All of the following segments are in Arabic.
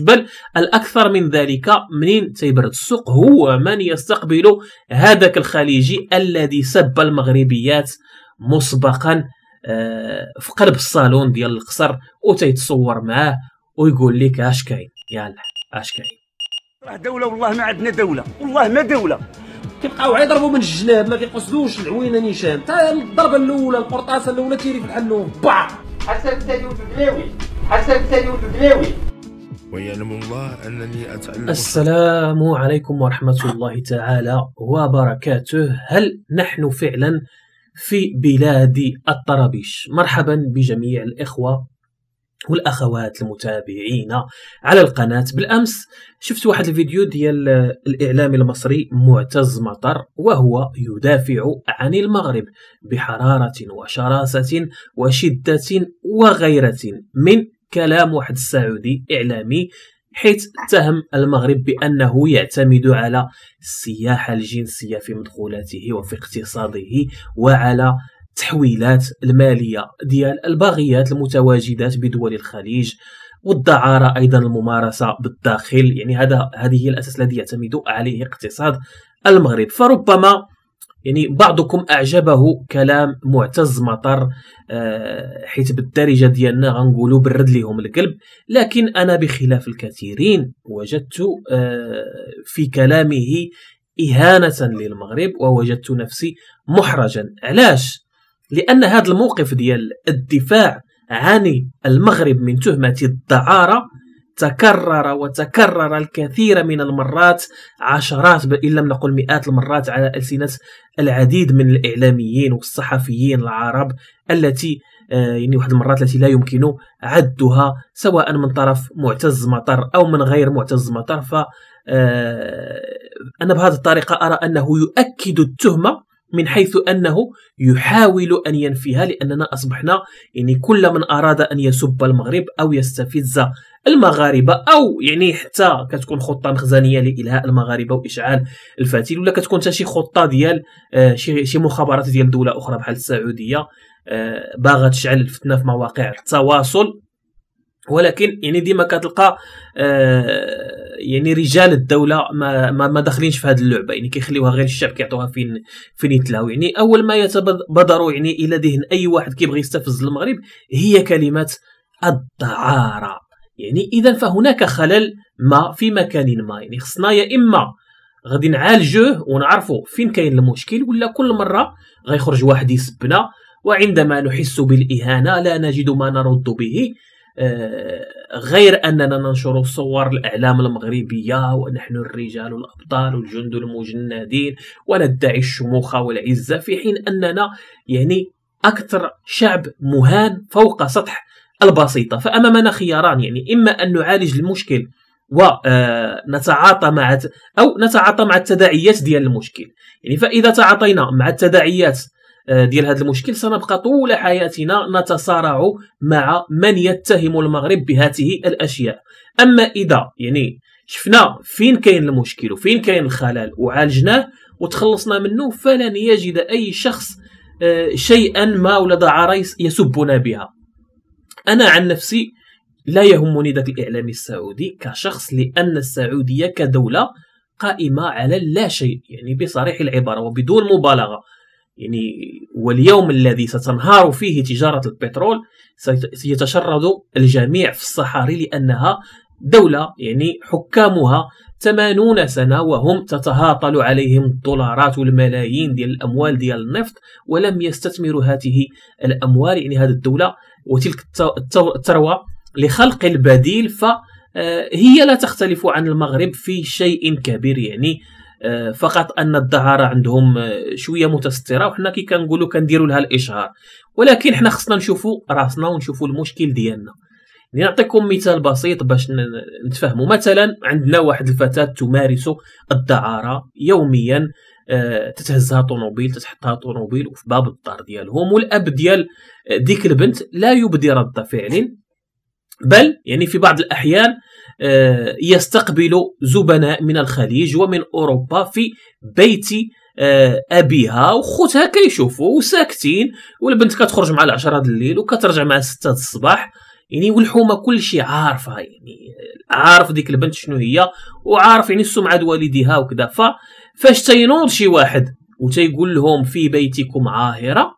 بل الأكثر من ذلك منين تيبرد السوق هو من يستقبل هذاك الخليجي الذي سب المغربيات مسبقا آه، في قلب الصالون ديال القصر وتيتصور معاه ويقول لك اش كاين يلا اش كاين دولة والله ما عندنا دولة والله ما دولة كيبقاو يضربوا من الجناب ما كيقصدوش العوينه نيشان حتى الضربه الاولى القرطاسه الاولى تيري في الحلوم با حسن الثاني ودلاوي حسن الثاني ودلاوي ويعلم الله أنني أتعلم السلام عليكم ورحمة الله تعالى وبركاته هل نحن فعلا في بلاد الطرابيش مرحبا بجميع الإخوة والأخوات المتابعين على القناة بالأمس شفت واحد الفيديو ديال الإعلامي المصري معتز مطر وهو يدافع عن المغرب بحرارة وشراسة وشدة وغيرة من كلام واحد السعودي إعلامي حيث اتهم المغرب بأنه يعتمد على السياحة الجنسية في مدخولاته وفي اقتصاده وعلى التحويلات المالية ديال الباغيات المتواجدات بدول الخليج والدعارة أيضا الممارسة بالداخل يعني هذا هذه هي الأساس الذي يعتمد عليه اقتصاد المغرب فربما يعني بعضكم اعجبه كلام معتز مطر آه، حيث بالدارجه ديالنا غنقولوا برد ليهم القلب لكن انا بخلاف الكثيرين وجدت آه، في كلامه اهانه للمغرب ووجدت نفسي محرجا علاش لان هذا الموقف ديال الدفاع عن المغرب من تهمه الدعاره تكرر وتكرر الكثير من المرات عشرات بل إن لم نقل مئات المرات على ألسنة العديد من الإعلاميين والصحفيين العرب التي آه، يعني واحد المرات التي لا يمكن عدها سواء من طرف معتز مطر أو من غير معتز مطر ف آه، أنا بهذه الطريقة أرى أنه يؤكد التهمة من حيث انه يحاول ان ينفيها لاننا اصبحنا يعني كل من اراد ان يسب المغرب او يستفز المغاربه او يعني حتى كتكون خطه مخزنيه لالهاء المغاربه واشعال الفتيل ولا كتكون حتى شي خطه ديال آه، شي مخابرات ديال دوله اخرى بحال السعوديه آه، باغا تشعل الفتنه في مواقع التواصل ولكن يعني ديما كتلقى آه، يعني رجال الدوله ما ما, داخلينش في هذه اللعبه يعني كيخليوها غير الشعب كيعطوها فين فين يتلاو يعني اول ما يتبادر يعني الى ذهن اي واحد كيبغي يستفز المغرب هي كلمه الدعاره يعني اذا فهناك خلل ما في مكان ما يعني خصنا يا اما غادي نعالجوه ونعرفوا فين كاين المشكل ولا كل مره غيخرج واحد يسبنا وعندما نحس بالاهانه لا نجد ما نرد به آه، غير اننا ننشر صور الاعلام المغربيه ونحن الرجال الابطال والجند المجندين وندعي الشموخه والعزه في حين اننا يعني اكثر شعب مهان فوق سطح البسيطة فأمامنا خياران يعني إما أن نعالج المشكل ونتعاطى آه، مع أو نتعاطى مع التداعيات ديال المشكل يعني فإذا تعاطينا مع التداعيات آه، ديال هذا المشكل سنبقى طول حياتنا نتصارع مع من يتهم المغرب بهذه الاشياء اما اذا يعني شفنا فين كاين المشكل وفين كاين الخلل وعالجناه وتخلصنا منه فلن يجد اي شخص آه، شيئا ما ولا عريس يسبنا بها أنا عن نفسي لا يهمني ذاك الإعلام السعودي كشخص لأن السعودية كدولة قائمة على لا شيء يعني بصريح العبارة وبدون مبالغة يعني واليوم الذي ستنهار فيه تجارة البترول سيتشرد الجميع في الصحاري لأنها دولة يعني حكامها 80 سنة وهم تتهاطل عليهم الدولارات والملايين ديال الأموال ديال النفط ولم يستثمروا هذه الأموال يعني هذه الدولة وتلك الثروه لخلق البديل فهي آه، لا تختلف عن المغرب في شيء كبير يعني آه، فقط ان الدعاره عندهم آه، شويه متستره وحنا كي كنقولوا كنديروا لها الاشهار ولكن حنا خصنا نشوفوا راسنا ونشوفوا المشكل ديالنا يعني نعطيكم مثال بسيط باش نتفهموا مثلا عندنا واحد الفتاه تمارس الدعاره يوميا آه، تتهزها طوموبيل تتحطها طوموبيل وفي باب الدار ديالهم والاب ديال آه، ديك البنت لا يبدي رد فعل بل يعني في بعض الأحيان آه، يستقبل زبناء من الخليج ومن أوروبا في بيت أبيها وخوتها كيشوفوا وساكتين والبنت كتخرج مع العشرة الليل وكترجع مع ستة الصباح يعني والحومه كل شيء عارفه يعني عارف ديك البنت شنو هي وعارف يعني سمعه والديها وكذا ف فاش تينوض شي واحد وتيقول لهم في بيتكم عاهرة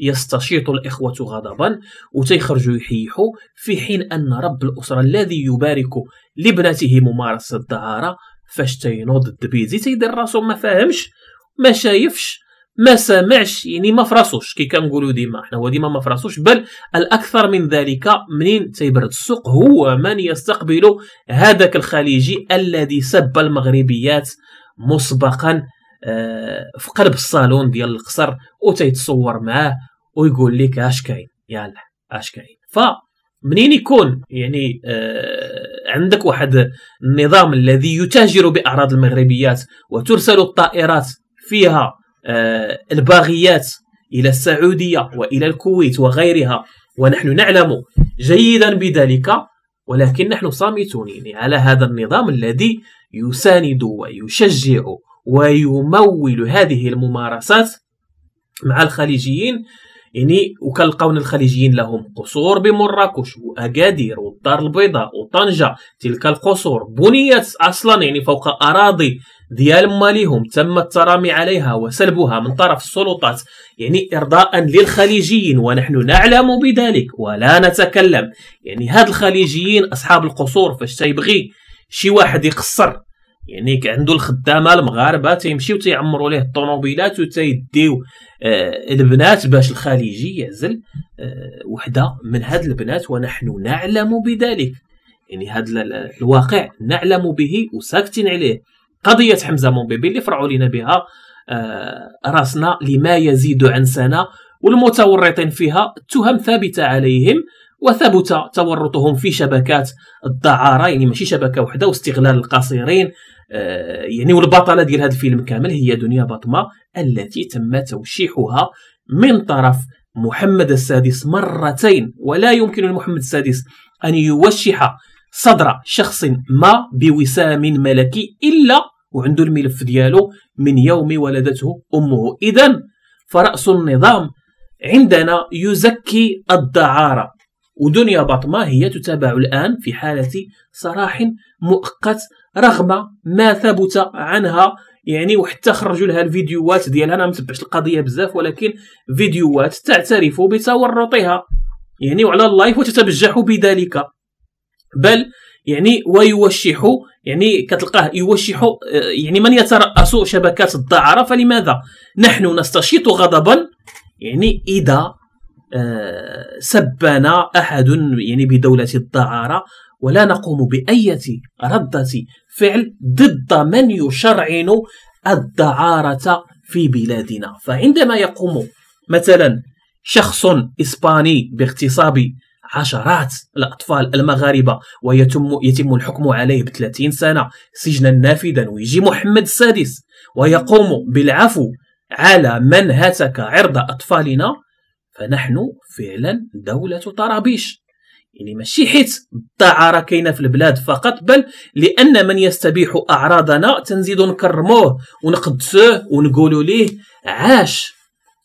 يستشيط الإخوة غضبا وتيخرجوا يحيحوا في حين أن رب الأسرة الذي يبارك لابنته ممارسة الدهارة فاش تينوض الدبيزي تيدير راسو ما فاهمش ما شايفش ما سمعش يعني ما فراسوش كي كنقولوا ديما حنا هو ديما ما فراسوش بل الاكثر من ذلك منين تيبرد السوق هو من يستقبل هذاك الخليجي الذي سب المغربيات مسبقا آه، في قلب الصالون ديال القصر وتيتصور معاه ويقول لك اش كاين يلا اش كاين فمنين يكون يعني آه، عندك واحد النظام الذي يتاجر باعراض المغربيات وترسل الطائرات فيها آه، الباغيات الى السعوديه والى الكويت وغيرها ونحن نعلم جيدا بذلك ولكن نحن صامتون يعني على هذا النظام الذي يساند ويشجع ويمول هذه الممارسات مع الخليجيين يعني وكنلقاونا الخليجيين لهم قصور بمراكش واكادير والدار البيضاء وطنجه تلك القصور بنيت اصلا يعني فوق اراضي ديال ماليهم تم الترامي عليها وسلبها من طرف السلطات يعني ارضاء للخليجيين ونحن نعلم بذلك ولا نتكلم يعني هاد الخليجيين اصحاب القصور فاش تيبغي شي واحد يقصر يعني عنده الخدامه المغاربه تيمشيو تيعمروا ليه الطوموبيلات وتيديو آه البنات باش الخليجي يعزل آه وحده من هاد البنات ونحن نعلم بذلك يعني هاد الواقع نعلم به وساكتين عليه قضيه حمزه مومبيبي اللي فرعوا لنا بها آه راسنا لما يزيد عن سنه والمتورطين فيها التهم ثابته عليهم وثبت تورطهم في شبكات الدعاره يعني ماشي شبكه وحده واستغلال القصيرين آه، يعني والبطله ديال هذا الفيلم كامل هي دنيا بطمه التي تم توشيحها من طرف محمد السادس مرتين ولا يمكن لمحمد السادس ان يوشح صدر شخص ما بوسام ملكي الا وعنده الملف ديالو من يوم ولدته امه اذا فراس النظام عندنا يزكي الدعاره ودنيا بطمه هي تتابع الان في حاله سراح مؤقت رغم ما ثبت عنها يعني وحتى خرجوا لها الفيديوهات ديالها انا ما متبعش القضيه بزاف ولكن فيديوهات تعترف بتورطها يعني وعلى اللايف وتتبجح بذلك بل يعني ويوشح يعني كتلقاه يوشح يعني من يترأس شبكات الدعارة فلماذا نحن نستشيط غضبا يعني إذا سبنا احد يعني بدوله الدعاره ولا نقوم باي رده فعل ضد من يشرعن الدعاره في بلادنا فعندما يقوم مثلا شخص اسباني باغتصاب عشرات الأطفال المغاربة ويتم يتم الحكم عليه ب 30 سنة سجنا نافذا ويجي محمد السادس ويقوم بالعفو على من هتك عرض أطفالنا فنحن فعلا دولة طرابيش يعني ماشي حيت الدعارة كاينة في البلاد فقط بل لأن من يستبيح أعراضنا تنزيد نكرموه ونقدسوه ونقولوا ليه عاش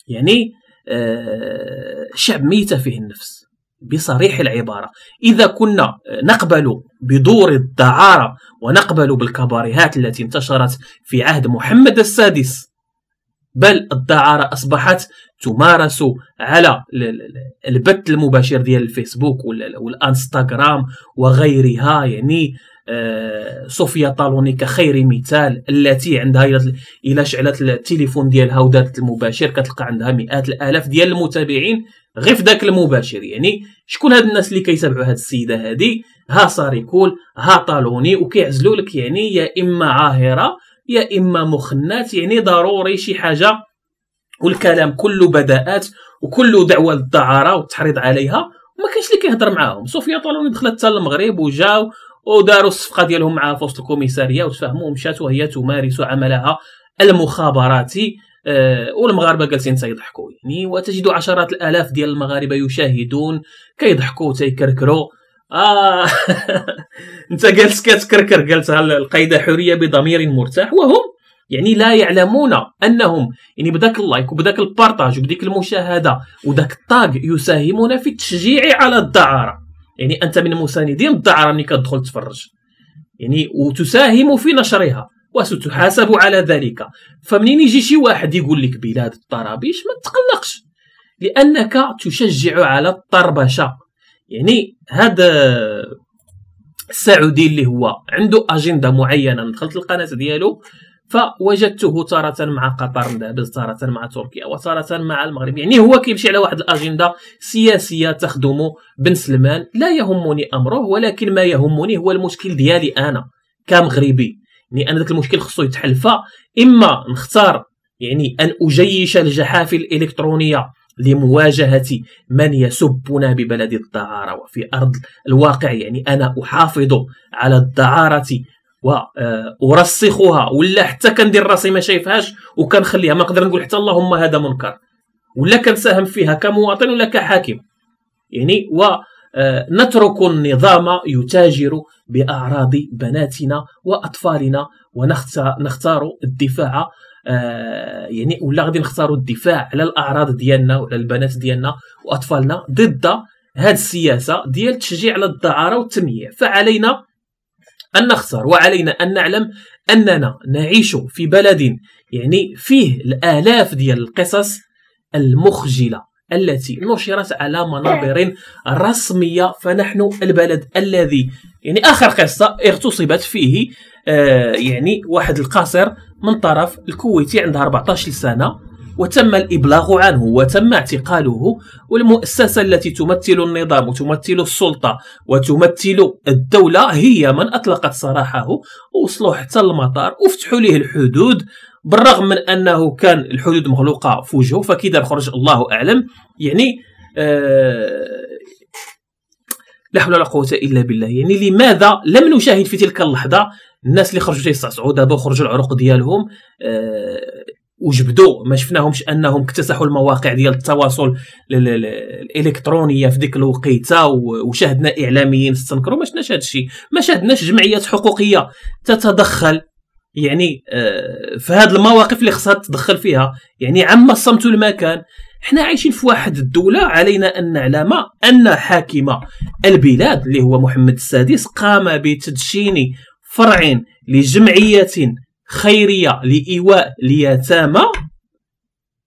يعني آه، شعب ميتة فيه النفس بصريح العبارة إذا كنا آه، نقبل بدور الدعارة ونقبل بالكباريهات التي انتشرت في عهد محمد السادس بل الدعارة أصبحت تمارس على البث المباشر ديال الفيسبوك والانستغرام وغيرها يعني آه، صوفيا طالوني كخير مثال التي عندها الى شعلت التليفون ديالها ودارت المباشر كتلقى عندها مئات الالاف ديال المتابعين غير في ذاك المباشر يعني شكون هاد الناس اللي كيتابعوا هاد السيده هادي ها ساريكول ها طالوني وكيعزلوا لك يعني يا اما عاهره يا اما مخنات يعني ضروري شي حاجه والكلام كله بداءات وكله دعوه للدعاره والتحريض عليها وما كانش اللي كيهضر معاهم صوفيا طالوني دخلت حتى المغرب وجاو وداروا الصفقه ديالهم معها في وسط الكوميساريه وتفاهموا ومشات وهي تمارس عملها المخابراتي أه والمغاربه جالسين تيضحكوا يعني وتجد عشرات الالاف ديال المغاربه يشاهدون كيضحكوا تيكركروا آه انت جالس كتكركر قالتها القايده حريه بضمير مرتاح وهم يعني لا يعلمون انهم يعني بداك اللايك وبداك البارطاج وبديك المشاهده وداك الطاق يساهمون في التشجيع على الدعاره يعني انت من مساندين الدعاره ملي كتدخل تفرج يعني وتساهم في نشرها وستحاسب على ذلك فمنين يجي شي واحد يقول لك بلاد الطرابيش ما تقلقش لانك تشجع على الطربشه يعني هذا السعودي اللي هو عنده اجنده معينه دخلت القناه ديالو فوجدته تارة مع قطر ندابز تارة مع تركيا وتارة مع المغرب يعني هو كيمشي على واحد الأجندة سياسية تخدم بن سلمان لا يهمني أمره ولكن ما يهمني هو المشكل ديالي أنا كمغربي يعني أنا ذاك المشكل خصو يتحل فإما نختار يعني أن أجيش الجحافل الإلكترونية لمواجهة من يسبنا ببلد الدعارة وفي أرض الواقع يعني أنا أحافظ على الدعارة وارسخها آه، ولا حتى كندير راسي ما شايفهاش وكنخليها ما نقدر نقول حتى اللهم هذا منكر ولا كنساهم فيها كمواطن ولا كحاكم يعني ونترك آه، النظام يتاجر بأعراض بناتنا وأطفالنا ونختار الدفاع آه، يعني ولا غادي نختاروا الدفاع على الأعراض ديالنا وعلى البنات ديالنا وأطفالنا ضد هذه السياسة ديال التشجيع على الدعارة والتمييع فعلينا أن نخسر وعلينا أن نعلم أننا نعيش في بلد يعني فيه الآلاف ديال القصص المخجلة التي نشرت على منابر رسمية فنحن البلد الذي يعني آخر قصة اغتصبت فيه آه يعني واحد القاصر من طرف الكويتي عندها 14 سنة وتم الإبلاغ عنه وتم اعتقاله والمؤسسة التي تمثل النظام وتمثل السلطة وتمثل الدولة هي من أطلقت سراحه ووصلوا حتى المطار وفتحوا له الحدود بالرغم من أنه كان الحدود مغلوقة في وجهه فكي خرج الله أعلم يعني آه لا حول ولا قوة إلا بالله يعني لماذا لم نشاهد في تلك اللحظة الناس اللي خرجوا تيصعصعوا دابا وخرجوا العروق ديالهم آه وجبدوا ما شفناهمش انهم اكتسحوا المواقع ديال التواصل الالكترونيه في ديك الوقيته وشاهدنا اعلاميين استنكروا ما شفناش هذا الشيء ما شاهدناش جمعيات حقوقيه تتدخل يعني آه، في هذه المواقف اللي خصها تتدخل فيها يعني عما الصمت المكان حنا عايشين في واحد الدولة علينا أن نعلم أن حاكم البلاد اللي هو محمد السادس قام بتدشين فرع لجمعية خيريه لايواء اليتامى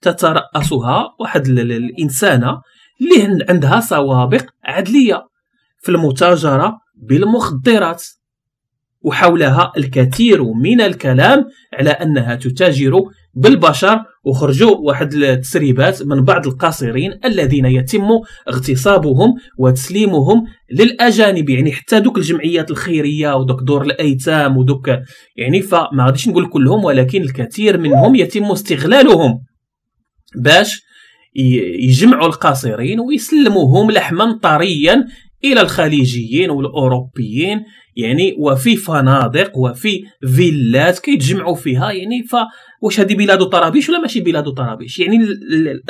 تترأسها واحد الانسانه اللي عندها سوابق عدليه في المتاجره بالمخدرات وحولها الكثير من الكلام على انها تتاجر بالبشر وخرجوا واحد التسريبات من بعض القاصرين الذين يتم اغتصابهم وتسليمهم للاجانب يعني حتى دوك الجمعيات الخيريه ودوك دور الايتام ودوك يعني فما غاديش نقول كلهم ولكن الكثير منهم يتم استغلالهم باش يجمعوا القاصرين ويسلموهم لحما طريا الى الخليجيين والاوروبيين يعني وفي فنادق وفي فيلات كيتجمعوا فيها يعني ف واش هذه بلاد طرابيش ولا ماشي بلاد طرابيش يعني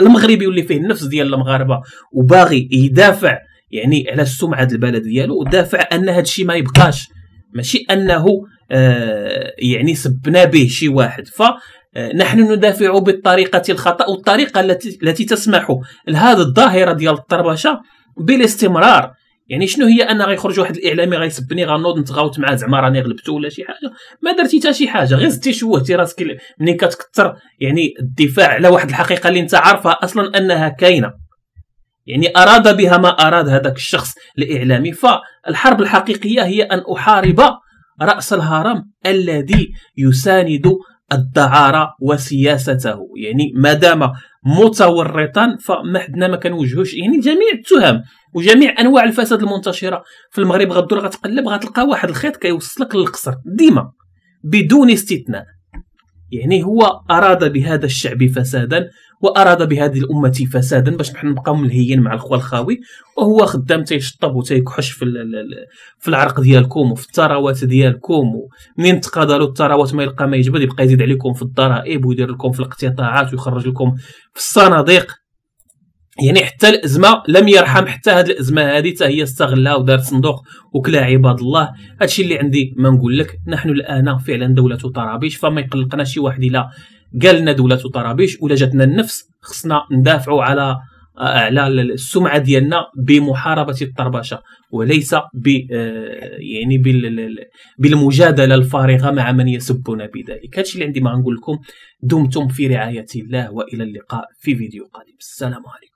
المغربي واللي فيه النفس ديال المغاربه وباغي يدافع يعني على السمعه ديال البلد ديالو ودافع ان هذا الشيء ما يبقاش ماشي انه آه يعني سبنا به شي واحد ف آه، نحن ندافع بالطريقة الخطأ والطريقة التي التي تسمح لهذه الظاهرة ديال الطربشة بالاستمرار يعني شنو هي انا غيخرج واحد الاعلامي غيسبني غنوض نتغاوت معاه زعما راني غلبته ولا شي حاجه ما درتي حتى شي حاجه غير زدتي شوهتي راسك منين كتكثر يعني الدفاع على واحد الحقيقه اللي انت عارفها اصلا انها كاينه يعني اراد بها ما اراد هذاك الشخص الاعلامي فالحرب الحقيقيه هي ان احارب راس الهرم الذي يساند الدعارة وسياسته يعني ما دام متورطا فما حدنا ما كنوجهوش يعني جميع التهم وجميع انواع الفساد المنتشره في المغرب غدور غتقلب غتلقى واحد الخيط كيوصلك للقصر ديما بدون استثناء يعني هو اراد بهذا الشعب فسادا واراد بهذه الامه فسادا باش نحن نبقاو ملهيين مع الخوى الخاوي وهو خدام تيشطب وتيكحش في في العرق ديالكم وفي الثروات ديالكم منين تقادلوا الثروات ما يلقى ما يجبد يبقى يزيد عليكم في الضرائب ويدير لكم في الاقتطاعات ويخرج لكم في الصناديق يعني حتى الازمه لم يرحم حتى هذه الازمه هذه حتى هي استغلها ودار صندوق وكلا عباد الله هادشي اللي عندي ما نقول لك نحن الان فعلا دوله طرابيش فما يقلقنا شي واحد الا قال لنا دوله طرابيش ولا جاتنا النفس خصنا ندافعوا على آه، على السمعه ديالنا بمحاربه الطربشه وليس ب آه، يعني بالمجادله الفارغه مع من يسبنا بذلك هادشي اللي عندي ما نقول لكم دمتم في رعايه الله والى اللقاء في فيديو قادم السلام عليكم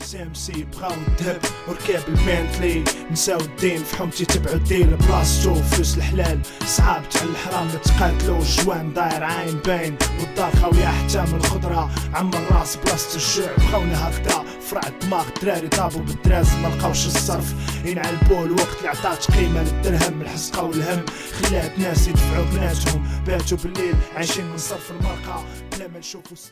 اس ام سي بقاو الذهب وركاب المانتلي نساو الدين في حومتي تبعو الدين بلاصتو فلوس الحلال صعاب تحل الحرام تقاتلو الجوان داير عين باين والدار خاوية حتى من الخضرة عمر راس بلاصة الشعب خاونا هكذا فرع الدماغ دراري طابو بالدراز لقاوش الصرف ينعلبو الوقت اللي عطات قيمة للدرهم الحسقة والهم خلات ناس يدفعو بناتهم باتو بالليل عايشين من صرف المرقة بلا ما نشوفو